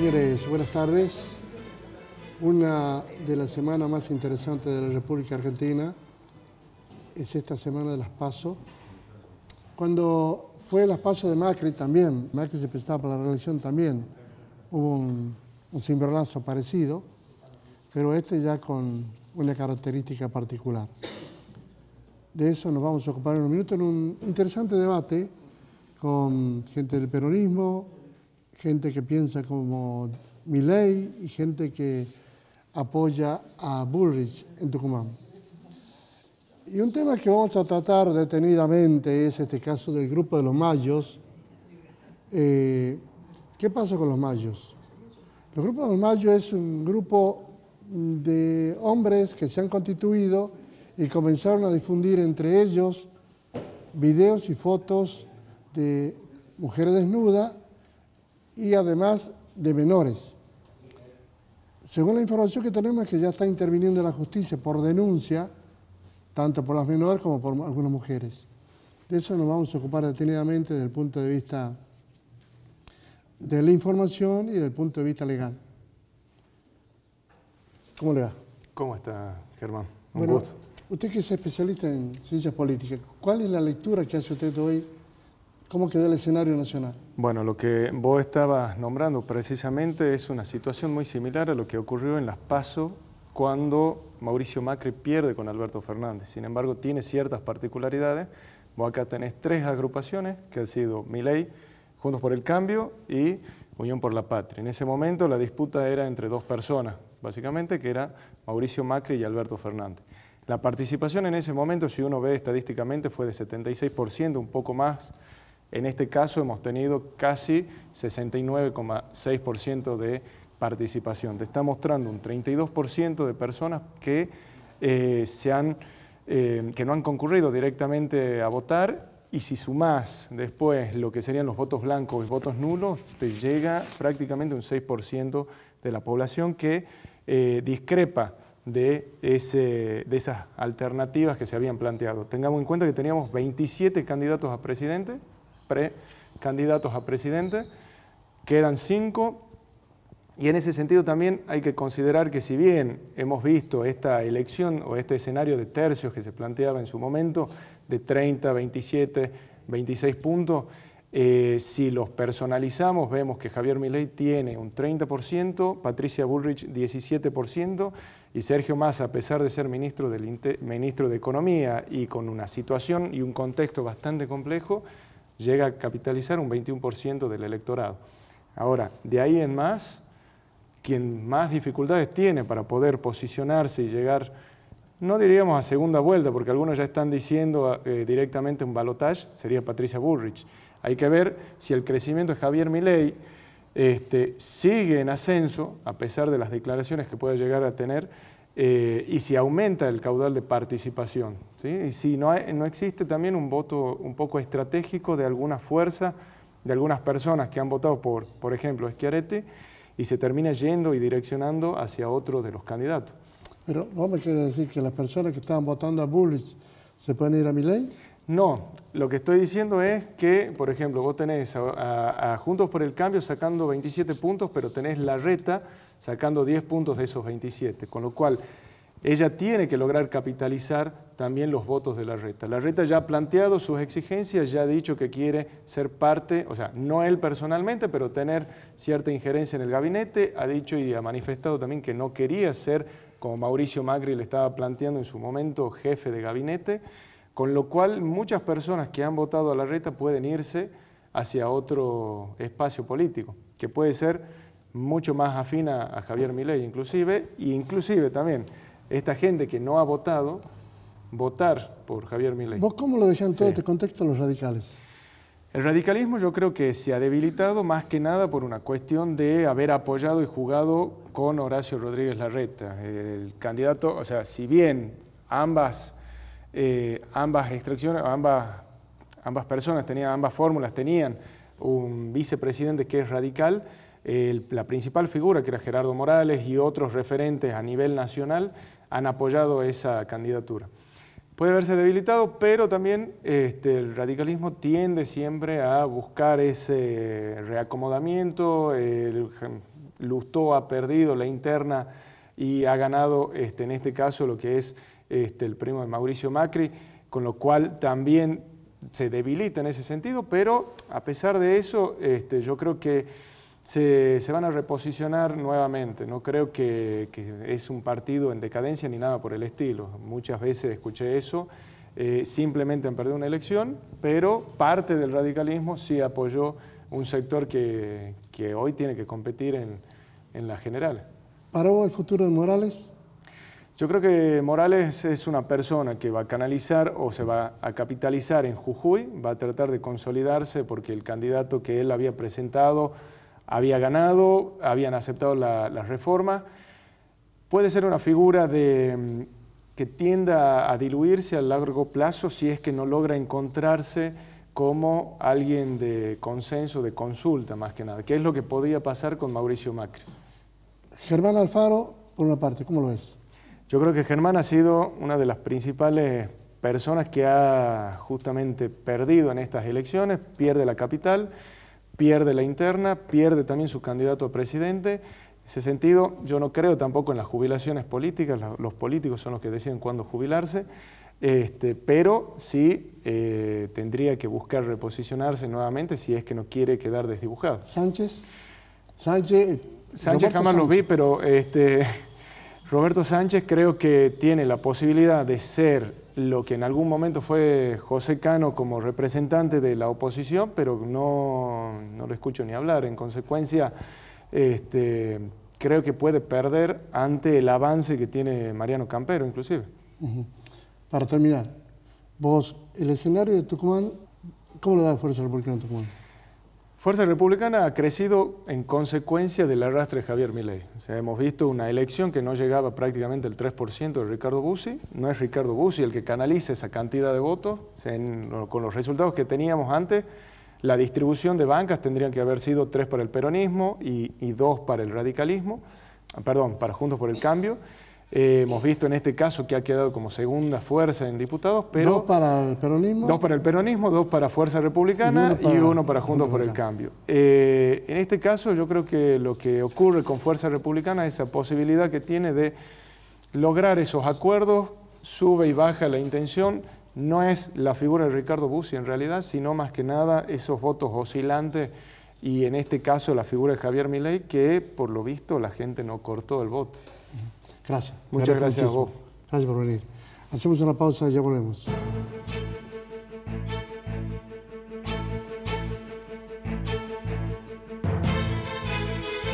Señores, buenas tardes. Una de las semanas más interesantes de la República Argentina es esta semana de las PASO. Cuando fue las PASO de Macri también, Macri se presentaba para la reelección también, hubo un, un parecido, pero este ya con una característica particular. De eso nos vamos a ocupar en un minuto en un interesante debate con gente del peronismo, gente que piensa como Milley y gente que apoya a Bullrich en Tucumán. Y un tema que vamos a tratar detenidamente es este caso del grupo de los mayos. Eh, ¿Qué pasa con los mayos? El grupo de los mayos es un grupo de hombres que se han constituido y comenzaron a difundir entre ellos videos y fotos de mujeres desnudas y además de menores. Según la información que tenemos es que ya está interviniendo la justicia por denuncia, tanto por las menores como por algunas mujeres. De eso nos vamos a ocupar detenidamente desde el punto de vista de la información y desde el punto de vista legal. ¿Cómo le va? ¿Cómo está, Germán? Un gusto. Usted que es especialista en ciencias políticas, ¿cuál es la lectura que hace usted hoy ¿Cómo quedó el escenario nacional? Bueno, lo que vos estabas nombrando precisamente es una situación muy similar a lo que ocurrió en las PASO cuando Mauricio Macri pierde con Alberto Fernández. Sin embargo, tiene ciertas particularidades. Vos acá tenés tres agrupaciones que han sido Milei, Juntos por el Cambio y Unión por la Patria. En ese momento la disputa era entre dos personas, básicamente, que era Mauricio Macri y Alberto Fernández. La participación en ese momento, si uno ve estadísticamente, fue de 76%, un poco más en este caso hemos tenido casi 69,6% de participación. Te está mostrando un 32% de personas que, eh, eh, que no han concurrido directamente a votar y si sumás después lo que serían los votos blancos y votos nulos, te llega prácticamente un 6% de la población que eh, discrepa de, ese, de, esas alternativas que se habían planteado. Tengamos en cuenta que teníamos 27 candidatos a presidente candidatos a presidente, quedan cinco, y en ese sentido también hay que considerar que si bien hemos visto esta elección o este escenario de tercios que se planteaba en su momento, de 30, 27, 26 puntos, eh, si los personalizamos, vemos que Javier Milei tiene un 30%, Patricia Bullrich 17% y Sergio Massa, a pesar de ser ministro, del, ministro de Economía y con una situación y un contexto bastante complejo, llega a capitalizar un 21% del electorado. Ahora, de ahí en más, quien más dificultades tiene para poder posicionarse y llegar, no diríamos a segunda vuelta, porque algunos ya están diciendo ah, eh, directamente un balotage, sería Patricia Bullrich. Hay que ver si el crecimiento de Javier Milei este, sigue en ascenso, a pesar de las declaraciones que pueda llegar a tener, eh, y si aumenta el caudal de participación. Y si no, no existe también un voto un poco estratégico de alguna fuerza, de algunas personas que han votado por, por ejemplo, Esquiarete, y se termina yendo y direccionando hacia otro de los candidatos. Pero vos me querés decir que las personas que estaban votando a Bullitt se pueden ir a mi no, lo que estoy diciendo es que, por ejemplo, vos tenés a, Juntos por el Cambio sacando 27 puntos, pero tenés la reta sacando 10 puntos de esos 27, con lo cual ella tiene que lograr capitalizar también los votos de la reta. La reta ya ha planteado sus exigencias, ya ha dicho que quiere ser parte, o sea, no él personalmente, pero tener cierta injerencia en el gabinete, ha dicho y ha manifestado también que no quería ser, como Mauricio Macri le estaba planteando en su momento, jefe de gabinete. Con lo cual muchas personas que han votado a la reta pueden irse hacia otro espacio político, que puede ser mucho más afina a Javier Milei inclusive, e inclusive también esta gente que no ha votado, votar por Javier Milei. ¿Vos cómo lo decían en todo este contexto los radicales? El radicalismo yo creo que se ha debilitado más que nada por una cuestión de haber apoyado y jugado con Horacio Rodríguez Larreta, el candidato, o sea, si bien ambas eh, ambas extracciones, ambas, ambas personas tenían, ambas fórmulas tenían un vicepresidente que es radical, la principal figura que era Gerardo Morales y otros referentes a nivel nacional han apoyado esa candidatura. Puede verse debilitado, pero también este, el radicalismo tiende siempre a buscar ese reacomodamiento. El, Lustó ha perdido la interna y ha ganado, este, en este caso, lo que es este, el primo de Mauricio Macri, con lo cual también se debilita en ese sentido, pero a pesar de eso, este, yo creo que se, van a reposicionar nuevamente. No creo que, es un partido en decadencia ni nada por el estilo. Muchas veces escuché eso. Eh, simplemente han perdido una elección, pero parte del radicalismo sí apoyó un sector que, hoy tiene que competir en, en general. generales. ¿Para el futuro de Morales? Yo creo que Morales es una persona que va a canalizar o se va a capitalizar en Jujuy, va a tratar de consolidarse porque el candidato que él había presentado había ganado, habían aceptado la, la reforma. Puede ser una figura mm, que tienda a diluirse a largo plazo si es que no logra encontrarse como alguien de consenso, de consulta más que nada, ¿Qué es lo que podría pasar con Mauricio Macri. Germán Alfaro, por una parte, ¿cómo lo ves? Yo creo que Germán ha sido una de las principales personas que ha justamente perdido en estas elecciones, pierde la capital, pierde la interna, pierde también su candidato a presidente. En ese sentido, yo no creo tampoco en las jubilaciones políticas, los políticos son los que deciden cuándo jubilarse, este, pero sí eh, tendría que buscar reposicionarse nuevamente si es que no quiere quedar desdibujado. Sánchez, Sánchez, Sánchez jamás lo vi, pero este, Roberto Sánchez creo que tiene la posibilidad de ser lo que en algún momento fue José Cano como representante de la oposición, pero no, lo escucho ni hablar. En consecuencia, este, creo que puede perder ante el avance que tiene Mariano Campero, inclusive. Para terminar, vos, el escenario de Tucumán, ¿cómo le da fuerza al volcán de Tucumán? Fuerza Republicana ha crecido en consecuencia del arrastre de Javier Milei. O hemos visto una elección que no llegaba prácticamente al 3% de Ricardo Bussi. No es Ricardo Bussi el que canaliza esa cantidad de votos. con los resultados que teníamos antes, la distribución de bancas tendrían que haber sido 3 para el peronismo y, y 2 para el radicalismo, ah, perdón, para Juntos por el Cambio. Eh, hemos visto en este caso que ha quedado como segunda fuerza en diputados, pero... Dos para el peronismo. Dos para el peronismo, dos para Fuerza Republicana y uno para, Juntos por el Cambio. Eh, en este caso yo creo que lo que ocurre con Fuerza Republicana es esa posibilidad que tiene de lograr esos acuerdos, sube y baja la intención, no es la figura de Ricardo Bussi en realidad, sino más que nada esos votos oscilantes y en este caso la figura de Javier Milei que por lo visto la gente no cortó el voto. Gracias. Muchas gracias, a vos. Gracias por venir. Hacemos una pausa y ya volvemos.